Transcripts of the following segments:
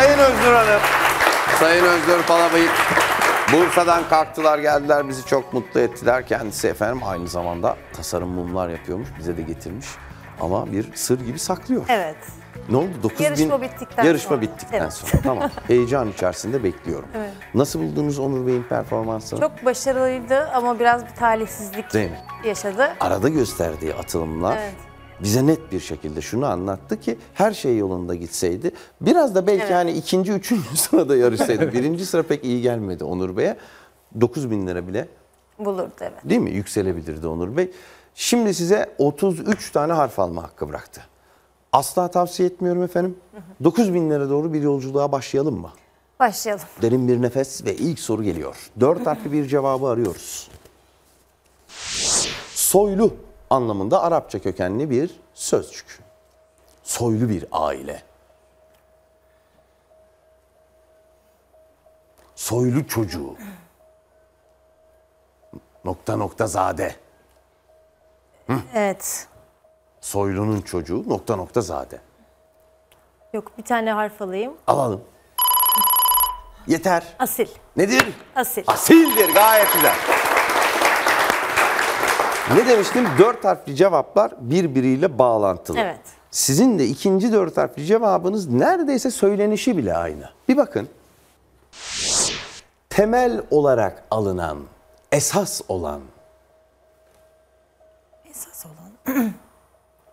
Sayın Özgür Hanım. Sayın Özgür Palabıyık. Bursa'dan kalktılar geldiler bizi çok mutlu ettiler. Kendisi efendim aynı zamanda tasarım mumlar yapıyormuş. Bize de getirmiş. Ama bir sır gibi saklıyor. Evet. Ne oldu? 9 yarışma bin... bittikten yarışma sonra. bittikten evet. sonra. Tamam. Heyecan içerisinde bekliyorum. Evet. Nasıl buldunuz Onur Bey'in performansını? Çok başarılıydı ama biraz bir talihsizlik Değil mi? yaşadı. Arada gösterdiği atılımlar. Evet bize net bir şekilde şunu anlattı ki her şey yolunda gitseydi biraz da belki evet. hani ikinci üçüncü sırada yarışsaydı birinci sıra pek iyi gelmedi Onur Bey'e 9 bin lira bile bulurdu evet. Değil mi? Yükselebilirdi Onur Bey. Şimdi size 33 tane harf alma hakkı bıraktı. Asla tavsiye etmiyorum efendim. 9 bin lira doğru bir yolculuğa başlayalım mı? Başlayalım. Derin bir nefes ve ilk soru geliyor. 4 harfli bir cevabı arıyoruz. Soylu anlamında Arapça kökenli bir sözcük. Soylu bir aile. Soylu çocuğu. Nokta nokta zade. Hı? Evet. Soylunun çocuğu nokta nokta zade. Yok bir tane harf alayım. Alalım. Yeter. Asil. Nedir? Asil. Asildir gayet güzel. Ne demiştim? Dört harfli cevaplar birbiriyle bağlantılı. Evet. Sizin de ikinci dört harfli cevabınız neredeyse söylenişi bile aynı. Bir bakın. Temel olarak alınan, esas olan. Esas olan.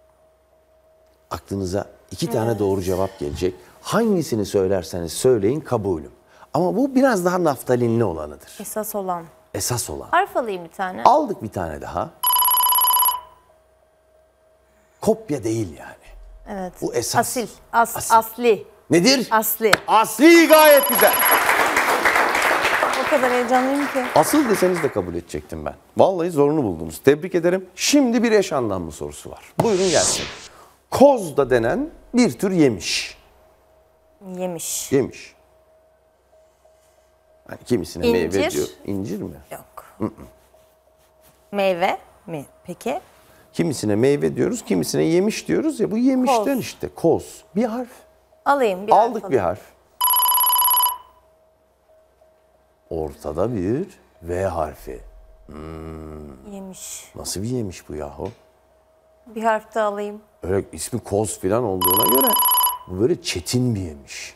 Aklınıza iki evet. tane doğru cevap gelecek. Hangisini söylerseniz söyleyin kabulüm. Ama bu biraz daha naftalinli olanıdır. Esas olan. Esas olan. Harf alayım bir tane. Aldık bir tane daha. Kopya değil yani. Evet. Bu esas. Asil. As, asli. asli. Nedir? Asli. Asli gayet güzel. O kadar heyecanlıyım ki. Asıl deseniz de kabul edecektim ben. Vallahi zorunu buldunuz. Tebrik ederim. Şimdi bir eş anlamlı sorusu var. Buyurun gelsin. Koz da denen bir tür yemiş. Yemiş. Yemiş. Yani kimisine İncir. meyve diyor. İncir mi? Yok. Hı -hı. Meyve mi peki? Kimisine meyve diyoruz, kimisine yemiş diyoruz ya bu yemişten Koz. işte koz. Bir harf. Alayım bir harf. Aldık bir harf. Ortada bir V harfi. Hmm. Yemiş. Nasıl bir yemiş bu yahu? Bir harf daha alayım. Öyle ismi koz filan olduğuna göre bu böyle çetin bir yemiş.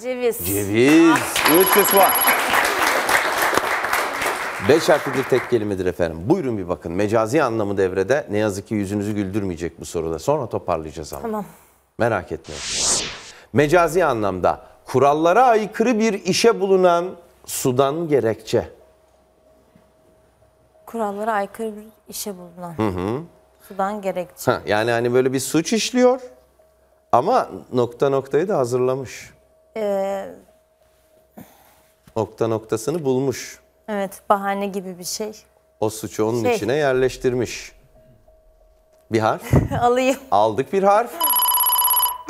Ceviz. Ceviz. Üç kız var. Beş harfli bir tek kelimedir efendim. Buyurun bir bakın. Mecazi anlamı devrede. Ne yazık ki yüzünüzü güldürmeyecek bu soruda. Sonra toparlayacağız ama. Tamam. Merak etmeyin. Mecazi anlamda kurallara aykırı bir işe bulunan sudan gerekçe. Kurallara aykırı bir işe bulunan. Hı hı. Sudan gerekçe. Ha, yani hani böyle bir suç işliyor ama nokta noktayı da hazırlamış. Ee... Nokta noktasını bulmuş. Evet bahane gibi bir şey. O suçu onun şey. içine yerleştirmiş. Bir harf. Alayım. Aldık bir harf.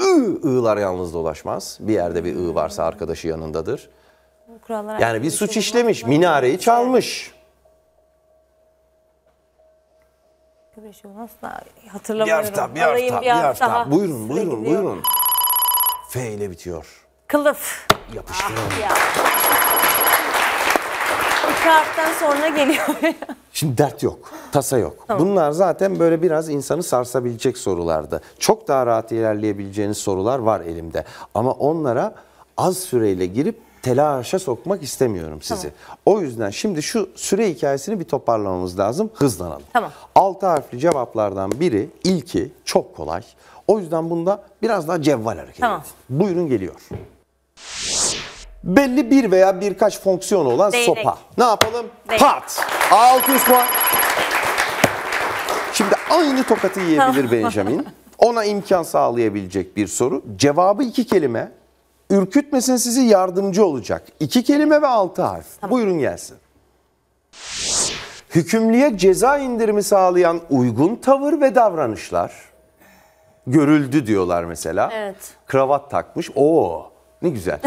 I, I'lar yalnız dolaşmaz. Bir yerde bir I varsa arkadaşı yanındadır. Kurallar yani bir suç işlemiş, minareyi çalmış. Bir şey olmazsa hatırlamıyorum. Bir hafta, bir hafta, Alayım bir hafta. hafta. Buyurun, buyurun, buyurun. F ile bitiyor. Kılıf. Yapıştıralım. Ah ya. İki harften sonra geliyor. Şimdi dert yok, tasa yok. Tamam. Bunlar zaten böyle biraz insanı sarsabilecek sorulardı. Çok daha rahat ilerleyebileceğiniz sorular var elimde. Ama onlara az süreyle girip telaşa sokmak istemiyorum sizi. Tamam. O yüzden şimdi şu süre hikayesini bir toparlamamız lazım. Hızlanalım. Tamam. Altı harfli cevaplardan biri, ilki çok kolay. O yüzden bunda biraz daha cevval hareket tamam. edin. Buyurun geliyor belli bir veya birkaç fonksiyonu olan Değnek. sopa. Ne yapalım? Değnek. Pat. 600 puan. Şimdi aynı tokatı yiyebilir Benjamin. Ona imkan sağlayabilecek bir soru. Cevabı iki kelime. Ürkütmesin sizi yardımcı olacak. İki kelime ve altı harf. Tamam. Buyurun gelsin. Hükümlüye ceza indirimi sağlayan uygun tavır ve davranışlar. Görüldü diyorlar mesela. Evet. Kravat takmış. Oo ne güzel.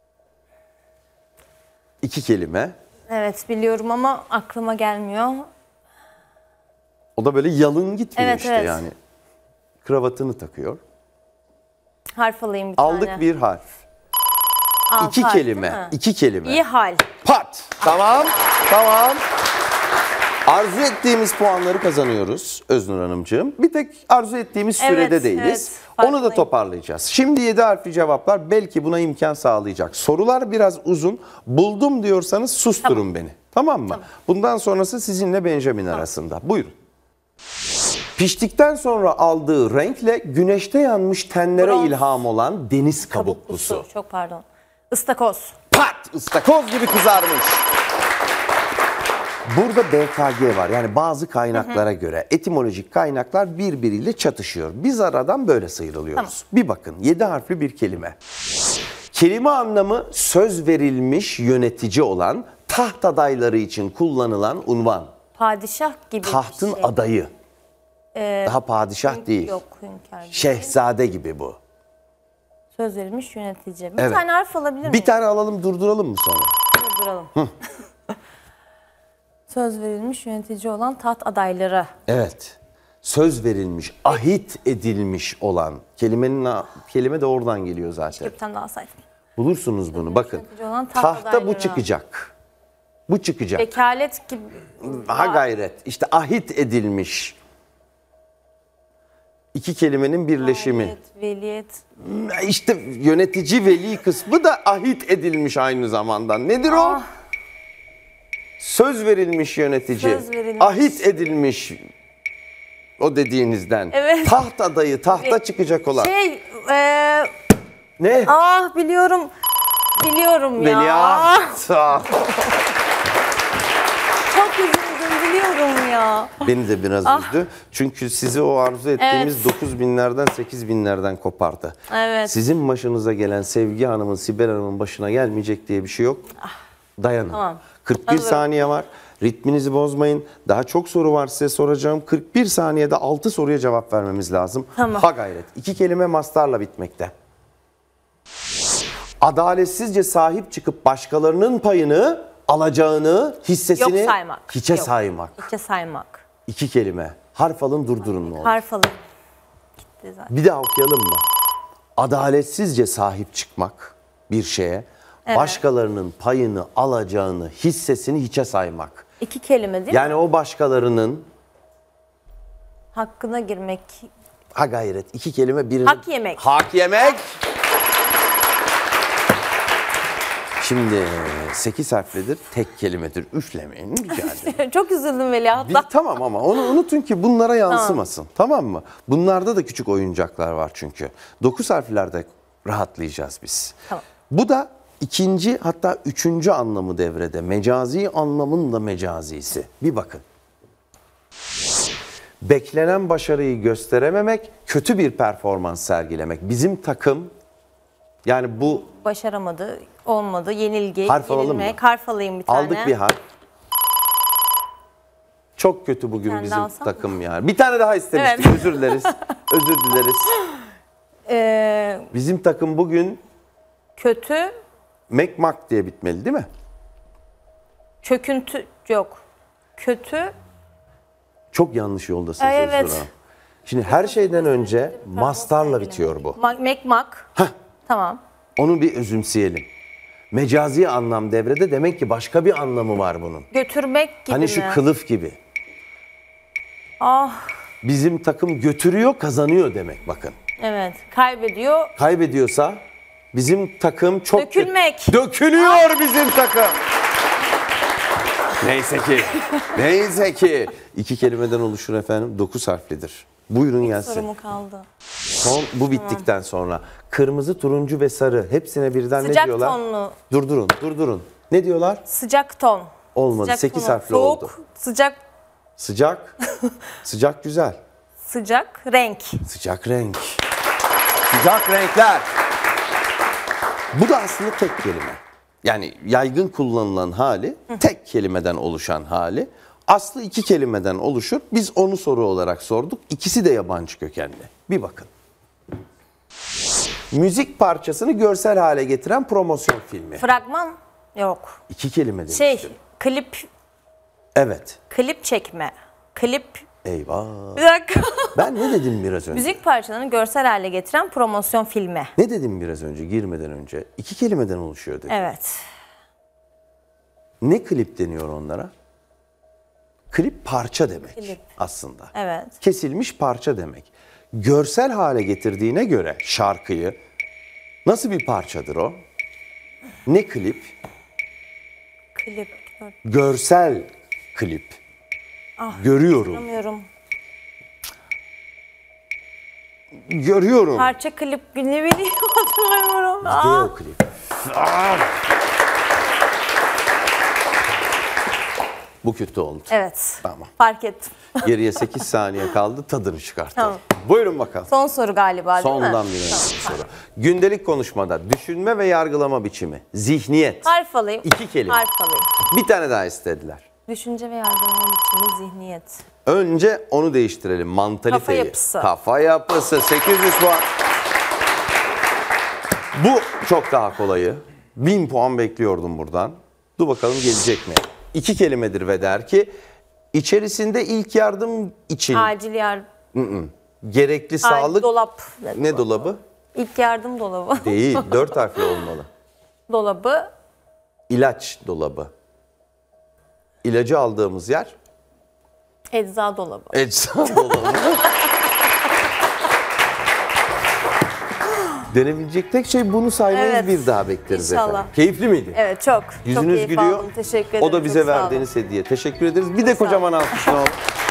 İki kelime. Evet biliyorum ama aklıma gelmiyor. O da böyle yalın gitmiyor Evet, işte evet. yani. Kravatını takıyor. Harf alayım bir Aldık tane. bir harf. İki iki kelime. İki kelime. İyi hal. Pat. Tamam. Tamam. Arzu ettiğimiz puanları kazanıyoruz Öznur Hanımcığım. Bir tek arzu ettiğimiz Evet, sürede değiliz. evet, Onu da toparlayacağız. Şimdi 7 harfli cevaplar belki buna imkan sağlayacak. Sorular biraz uzun. Buldum diyorsanız susturun beni. Tamam mı? Bundan sonrası sizinle Benjamin arasında. Buyurun. Piştikten sonra aldığı renkle güneşte yanmış tenlere Bronz. ilham olan deniz kabuklusu. Kabuklusu. Çok pardon. Istakoz. Pat! ıstakoz gibi kızarmış. Burada BKG var. Yani bazı kaynaklara göre etimolojik kaynaklar birbiriyle çatışıyor. Biz aradan böyle sıyrılıyoruz. Tamam. Bir bakın 7 harfli bir kelime. Kelime anlamı söz verilmiş yönetici olan taht adayları için kullanılan unvan. Padişah gibi Tahtın bir şey. adayı. Ee, Daha padişah hünk, değil. Yok hünkâr. Gibi. Şehzade gibi bu. Söz verilmiş yönetici. Bir evet. tane harf alabilir miyim? Bir tane alalım durduralım mı sonra? Durduralım. söz verilmiş yönetici olan taht adayları. Evet. Söz verilmiş, ahit edilmiş olan kelimenin kelime de oradan geliyor zaten. Kitaptan daha sayfa. Bulursunuz bunu. Bakın. Olan taht Tahta bu çıkacak. Bu çıkacak. Vekalet gibi. Ha gayret. İşte ahit edilmiş. İki kelimenin birleşimi. Vekiyet, veliyet. İşte yönetici veli kısmı da ahit edilmiş aynı zamanda. Nedir o? Ah, söz verilmiş yönetici, söz verilmiş. ahit edilmiş o dediğinizden. Evet. Taht adayı, tahta çıkacak olan. Şey, e, ne? Ah biliyorum, biliyorum ya. Veliaht. Ah. Çok üzüldüm biliyorum ya. Beni de biraz ah. üzdü. Çünkü sizi o arzu ettiğimiz evet. 9 binlerden 8 binlerden kopardı. Evet. Sizin başınıza gelen Sevgi Hanım'ın, Sibel Hanım'ın başına gelmeyecek diye bir şey yok. Ah. Dayanın. Tamam. 41 Hazır. saniye var. Ritminizi bozmayın. Daha çok soru var size soracağım. 41 saniyede 6 soruya cevap vermemiz lazım. Tamam. Ha gayret. İki kelime mastarla bitmekte. Adaletsizce sahip çıkıp başkalarının payını alacağını, hissesini Yok saymak. hiçe Yok. saymak. İçe saymak. İki kelime. Harf alın durdurun ne olur. Harf alın. Gitti zaten. Bir daha okuyalım mı? Adaletsizce sahip çıkmak bir şeye, Evet. Başkalarının payını alacağını, hissesini hiçe saymak. İki kelime değil yani mi? Yani o başkalarının hakkına girmek. Ha gayret. İki kelime birinin hak yemek. Hak yemek. Şimdi sekiz harflidir, tek kelimedir. Üflemeyin Çok üzüldüm Veli. Bir, tamam ama onu unutun ki bunlara yansımasın. tamam. tamam mı? Bunlarda da küçük oyuncaklar var çünkü. Dokuz harflerde rahatlayacağız biz. Tamam. Bu da ikinci hatta üçüncü anlamı devrede. Mecazi anlamın da mecazisi. Bir bakın. Beklenen başarıyı gösterememek, kötü bir performans sergilemek. Bizim takım yani bu... Başaramadı, olmadı, yenilgi, harf yenilmek. Mı? Harf alayım bir tane. Aldık bir harf. Çok kötü bugün bizim takım mı? ya. Bir tane daha istemiştik. Evet. Özür dileriz. Özür dileriz. Ee, bizim takım bugün kötü Mekmak diye bitmeli değil mi? Çöküntü yok. Kötü. Çok yanlış yoldasın. Ee, evet. Şimdi her şeyden önce mastarla bitiyor bu. Mekmak. Heh. Tamam. Onu bir özümseyelim. Mecazi anlam devrede demek ki başka bir anlamı var bunun. Götürmek gibi Hani şu mi? kılıf gibi. Ah. Bizim takım götürüyor kazanıyor demek bakın. Evet kaybediyor. Kaybediyorsa Bizim takım çok... Dökülmek. Dökülüyor ah. bizim takım. Neyse ki. Neyse ki. İki kelimeden oluşur efendim. Dokuz harflidir. Buyurun İlk gelsin. sorumu kaldı. Son bu bittikten sonra. Kırmızı, turuncu ve sarı. Hepsine birden Sıcak ne diyorlar? tonlu. Durdurun, durdurun. Ne diyorlar? Sıcak ton. Olmadı. Sıcak Sekiz tonu. harfli Soğuk, oldu. sıcak, Sıcak. Sıcak güzel. sıcak, renk. Sıcak renk. Sıcak renkler. Bu da aslında tek kelime. Yani yaygın kullanılan hali, tek kelimeden oluşan hali. Aslı iki kelimeden oluşur. Biz onu soru olarak sorduk. İkisi de yabancı kökenli. Bir bakın. Müzik parçasını görsel hale getiren promosyon filmi. Fragman yok. İki kelime demiştim. Şey, klip, Evet. klip çekme, klip Eyvah. Bir dakika. Ben ne dedim biraz önce? Müzik parçalarını görsel hale getiren promosyon filme. Ne dedim biraz önce girmeden önce? İki kelimeden oluşuyor dedim. Evet. Ne klip deniyor onlara? Klip parça demek klip. aslında. Evet. Kesilmiş parça demek. Görsel hale getirdiğine göre şarkıyı nasıl bir parçadır o? Ne klip? Klip. Görsel klip. Ah, Görüyorum. Anlamıyorum. Görüyorum. Parça klip ne bileyim hatırlamıyorum. Bizde Aa. Ah. klip. Ah. Bu kötü oldu. Evet. Tamam. Fark ettim. Geriye 8 saniye kaldı. Tadını çıkartalım. Tamam. Buyurun bakalım. Son soru galiba değil Sondan mi? Sondan bir tamam. soru. Gündelik konuşmada düşünme ve yargılama biçimi. Zihniyet. Harf alayım. İki kelime. Harf alayım. Bir tane daha istediler. Düşünce ve yargılama biçimi zihniyet. Önce onu değiştirelim. Mantaliteyi. Kafa yapısı. Kafa yapısı. 800 puan. Bu çok daha kolayı. 1000 puan bekliyordum buradan. Dur bakalım gelecek mi? İki kelimedir ve der ki içerisinde ilk yardım için. Acil yardım. Gerekli Acil sağlık. Dolap. Ne dolabı? İlk yardım dolabı. Değil. Dört harfli olmalı. Dolabı. İlaç dolabı ilacı aldığımız yer? Ecza dolabı. Ecza dolabı. Denebilecek tek şey bunu saymayız evet, bir daha bekleriz inşallah. efendim. Keyifli miydi? Evet çok. Yüzünüz çok keyif gülüyor. Aldım, teşekkür ederim. O da bize verdiğiniz hediye. Teşekkür ederiz. Bir de kocaman alkışlar.